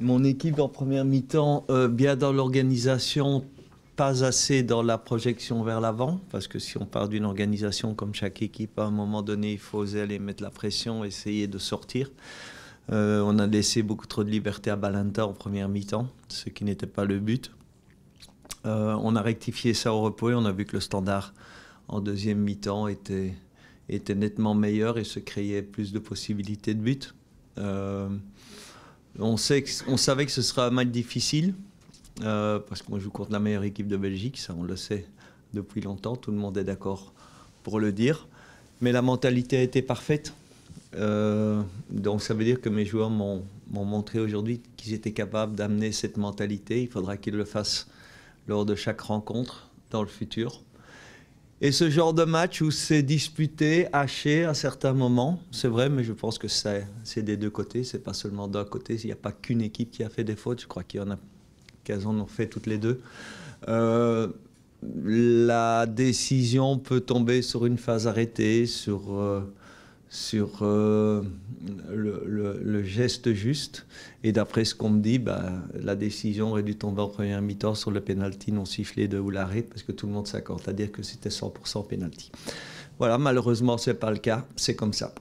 Mon équipe en première mi-temps, euh, bien dans l'organisation, pas assez dans la projection vers l'avant, parce que si on part d'une organisation comme chaque équipe, à un moment donné, il faut oser aller mettre la pression, essayer de sortir. Euh, on a laissé beaucoup trop de liberté à Balanta en première mi-temps, ce qui n'était pas le but. Euh, on a rectifié ça au repos et on a vu que le standard en deuxième mi-temps était, nettement meilleur et se créait plus de possibilités de but. On, savait que ce serait un match difficile, euh, parce qu'on joue contre la meilleure équipe de Belgique, ça on le sait depuis longtemps, tout le monde est d'accord pour le dire. Mais la mentalité a été parfaite. Euh, donc ça veut dire que mes joueurs m'ont montré aujourd'hui qu'ils étaient capables d'amener cette mentalité. Il faudra qu'ils le fassent lors de chaque rencontre dans le futur. Et ce genre de match où c'est disputé, haché à certains moments, c'est vrai, mais je pense que c'est des deux côtés, c'est pas seulement d'un côté. Il n'y a pas qu'une équipe qui a fait des fautes, je crois qu'il y en a qu'elles en ont fait toutes les deux. Euh, la décision peut tomber sur une phase arrêtée, sur, euh, sur euh, le, geste juste. Et d'après ce qu'on me dit, bah, la décision aurait dû tomber en première mi-temps sur le pénalty non sifflé de Oularit, parce que tout le monde s'accorde à dire que c'était 100% pénalty. Voilà, malheureusement, c'est pas le cas. C'est comme ça.